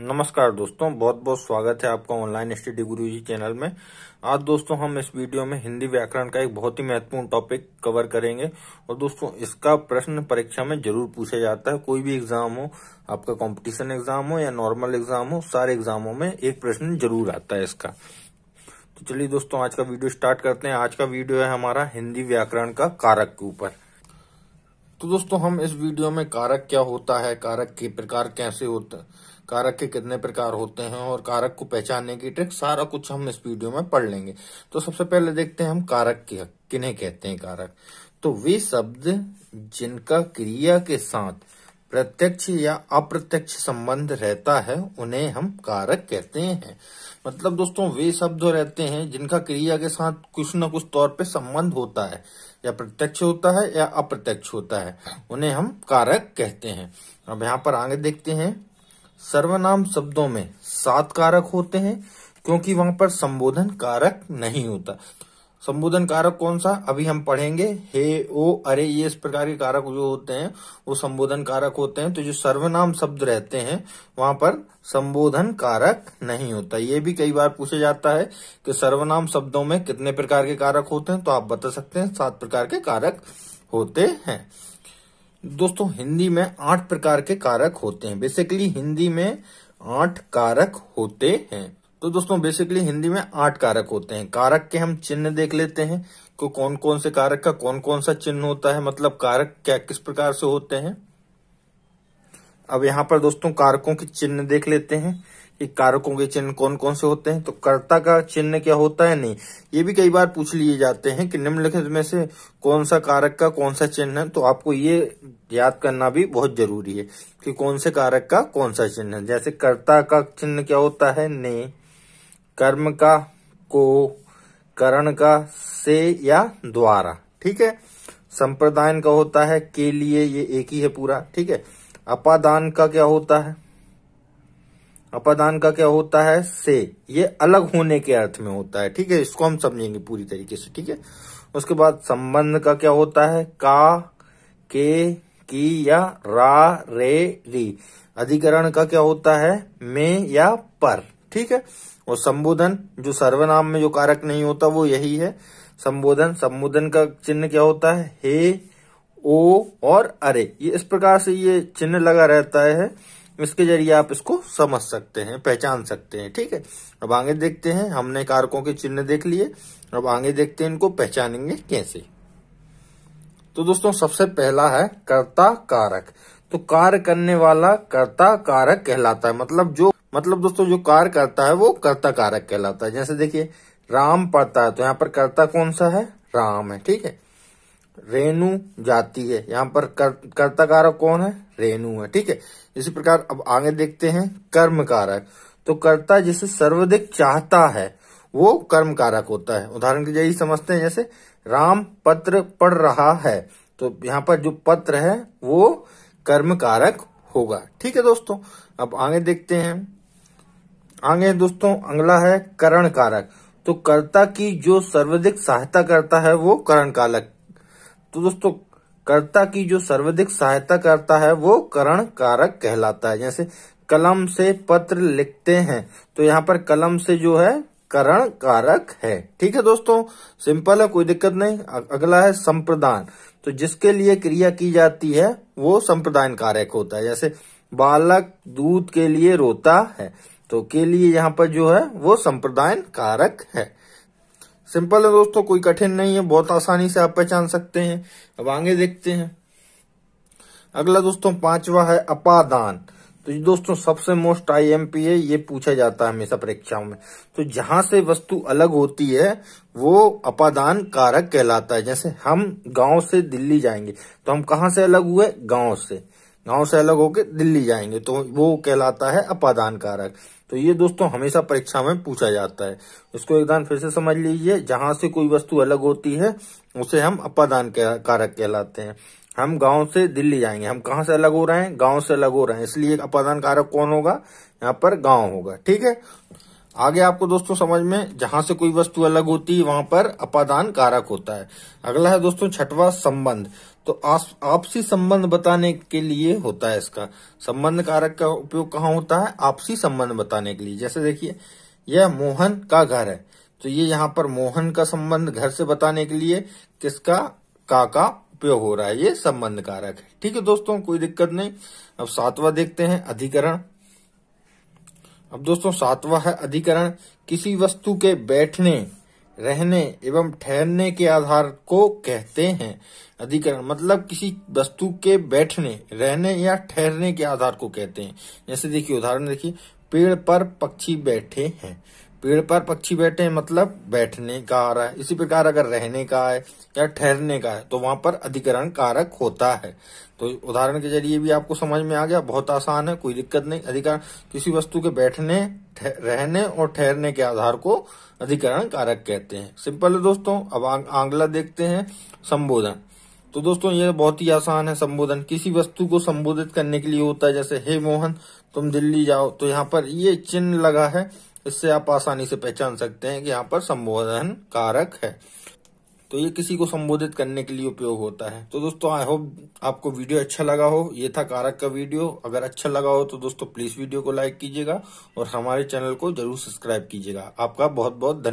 नमस्कार दोस्तों बहुत बहुत स्वागत है आपका ऑनलाइन स्टडी गुरु जी चैनल में आज दोस्तों हम इस वीडियो में हिंदी व्याकरण का एक बहुत ही महत्वपूर्ण टॉपिक कवर करेंगे और दोस्तों इसका प्रश्न परीक्षा में जरूर पूछा जाता है कोई भी एग्जाम हो आपका कंपटीशन एग्जाम हो या नॉर्मल एग्जाम हो सारे एग्जामों में एक प्रश्न जरूर आता है इसका तो चलिए दोस्तों आज का वीडियो स्टार्ट करते हैं आज का वीडियो है हमारा हिंदी व्याकरण का कारक के ऊपर तो दोस्तों हम इस वीडियो में कारक क्या होता है कारक के प्रकार कैसे होते हैं कारक के कितने प्रकार होते हैं और कारक को पहचानने की ट्रिक सारा कुछ हम इस वीडियो में पढ़ लेंगे तो सबसे पहले देखते हैं हम कारक के किन्हें कहते हैं कारक तो वे शब्द जिनका क्रिया के साथ प्रत्यक्ष या अप्रत्यक्ष संबंध रहता है उन्हें हम कारक कहते हैं मतलब दोस्तों वे शब्द रहते हैं जिनका क्रिया के साथ कुछ न कुछ तौर पे संबंध होता है या प्रत्यक्ष होता है या अप्रत्यक्ष होता है उन्हें हम कारक कहते हैं अब यहाँ पर आगे देखते हैं सर्वनाम शब्दों में सात कारक होते हैं क्योंकि वहां पर संबोधन कारक नहीं होता संबोधन कारक कौन सा अभी हम पढ़ेंगे हे ओ अरे ये इस प्रकार के कारक जो होते हैं वो संबोधन कारक होते हैं तो जो सर्वनाम शब्द रहते हैं वहां पर संबोधन कारक नहीं होता ये भी कई बार पूछा जाता है कि सर्वनाम शब्दों में कितने प्रकार के कारक होते हैं तो आप बता सकते हैं सात प्रकार के कारक होते हैं दोस्तों हिंदी में आठ प्रकार के कारक होते हैं बेसिकली हिंदी में आठ कारक होते हैं तो दोस्तों बेसिकली हिंदी में आठ कारक होते हैं कारक के हम चिन्ह देख लेते हैं को कौन कौन से कारक का कौन कौन सा चिन्ह होता है मतलब कारक क्या किस प्रकार से होते हैं अब यहां पर दोस्तों कारकों के चिन्ह देख लेते हैं कि कारकों के चिन्ह कौन कौन से होते हैं तो कर्ता का चिन्ह क्या होता है नहीं ये भी कई बार पूछ लिए जाते हैं कि निम्नलिखित में से कौन सा कारक का कौन सा चिन्ह है तो आपको ये याद करना भी बहुत जरूरी है कि कौन से कारक का कौन सा चिन्ह है जैसे कर्ता का चिन्ह क्या होता है ने कर्म का को करण का से या द्वारा ठीक है संप्रदायन का होता है के लिए ये एक ही है पूरा ठीक है अपादान का क्या होता है अपादान का क्या होता है से ये अलग होने के अर्थ में होता है ठीक है इसको हम समझेंगे पूरी तरीके से ठीक है उसके बाद संबंध का क्या होता है का के की या रा रे री अधिकरण का क्या होता है में या पर ठीक है और संबोधन जो सर्वनाम में जो कारक नहीं होता वो यही है संबोधन संबोधन का चिन्ह क्या होता है हे ओ और अरे ये इस प्रकार से ये चिन्ह लगा रहता है इसके जरिए आप इसको समझ सकते हैं पहचान सकते हैं ठीक है अब आगे देखते हैं हमने कारकों के चिन्ह देख लिए अब आगे देखते हैं इनको पहचानेंगे कैसे तो दोस्तों सबसे पहला है कर्ता कारक तो कार्य करने वाला कर्ता कारक कहलाता है मतलब जो मतलब दोस्तों जो कार्य करता है वो कर्ता कारक कहलाता है जैसे देखिए राम पढ़ता है तो यहाँ पर कर्ता कौन सा है राम है ठीक है रेणु जाती है यहाँ पर कर, कर्ता कारक कौन है रेणु है ठीक है इसी प्रकार अब आगे देखते हैं कर्म कारक तो कर्ता जिसे सर्वाधिक चाहता है वो कर्म कारक होता है उदाहरण के यही समझते हैं जैसे राम पत्र पढ़ रहा है तो यहाँ पर जो पत्र है वो कर्म कारक होगा ठीक है दोस्तों अब आगे देखते हैं आगे दोस्तों अगला है करण कारक तो कर्ता की जो सर्वाधिक सहायता करता है वो करण कारक तो दोस्तों कर्ता की जो सर्वाधिक सहायता करता है वो करण कारक कहलाता है जैसे कलम से पत्र लिखते हैं तो यहाँ पर कलम से जो है करण कारक है ठीक है दोस्तों सिंपल है कोई दिक्कत नहीं अगला है संप्रदान तो जिसके लिए क्रिया की जाती है वो संप्रदान कारक होता है जैसे बालक दूध के लिए रोता है तो के लिए यहाँ पर जो है वो संप्रदान कारक है सिंपल है दोस्तों कोई कठिन नहीं है बहुत आसानी से आप पहचान सकते हैं अब आगे देखते हैं अगला दोस्तों पांचवा है अपादान तो दोस्तों सबसे मोस्ट आईएमपी है ये पूछा जाता है हमेशा परीक्षाओं में तो जहां से वस्तु अलग होती है वो अपादान कारक कहलाता है जैसे हम गांव से दिल्ली जाएंगे तो हम कहा से अलग हुए गांव से गांव से अलग होके दिल्ली जाएंगे तो वो कहलाता है अपादान कारक तो ये दोस्तों हमेशा परीक्षा में पूछा जाता है इसको एक दान फिर से समझ लीजिए जहां से कोई वस्तु अलग होती है उसे हम अपादान कारक कहलाते हैं हम गांव से दिल्ली जाएंगे हम कहा से अलग हो रहे हैं गांव से अलग हो रहे हैं इसलिए अपादान कारक कौन होगा यहाँ पर गांव होगा ठीक है आगे आपको दोस्तों समझ में जहां से कोई वस्तु अलग होती है वहां पर अपादान कारक होता है अगला है दोस्तों छठवा संबंध तो आपसी संबंध बताने के लिए होता है इसका संबंध कारक का उपयोग कहाँ होता है आपसी संबंध बताने के लिए जैसे देखिए यह मोहन का घर है तो ये यहाँ पर मोहन का संबंध घर से बताने के लिए किसका का का उपयोग हो रहा है ये संबंध कारक है ठीक है दोस्तों कोई दिक्कत नहीं अब सातवा देखते हैं अधिकरण अब दोस्तों सातवां है अधिकरण किसी वस्तु के बैठने रहने एवं ठहरने के आधार को कहते हैं अधिकरण मतलब किसी वस्तु के बैठने रहने या ठहरने के आधार को कहते हैं जैसे देखिए उदाहरण देखिए पेड़ पर पक्षी बैठे हैं पेड़ पर पक्षी बैठे मतलब बैठने का आ रहा है इसी प्रकार अगर रहने का है या ठहरने का है तो वहां पर अधिकरण कारक होता है तो उदाहरण के जरिए भी आपको समझ में आ गया बहुत आसान है कोई दिक्कत नहीं अधिकार किसी वस्तु के बैठने रहने और ठहरने के आधार को अधिकरण कारक कहते हैं सिंपल है दोस्तों अब आंगला देखते हैं संबोधन तो दोस्तों ये बहुत ही आसान है संबोधन किसी वस्तु को संबोधित करने के लिए होता है जैसे हे मोहन तुम दिल्ली जाओ तो यहाँ पर ये चिन्ह लगा है इससे आप आसानी से पहचान सकते हैं कि यहाँ पर संबोधन कारक है तो ये किसी को संबोधित करने के लिए उपयोग होता है तो दोस्तों आई होप आपको वीडियो अच्छा लगा हो ये था कारक का वीडियो अगर अच्छा लगा हो तो दोस्तों प्लीज वीडियो को लाइक कीजिएगा और हमारे चैनल को जरूर सब्सक्राइब कीजिएगा आपका बहुत बहुत धन्यवाद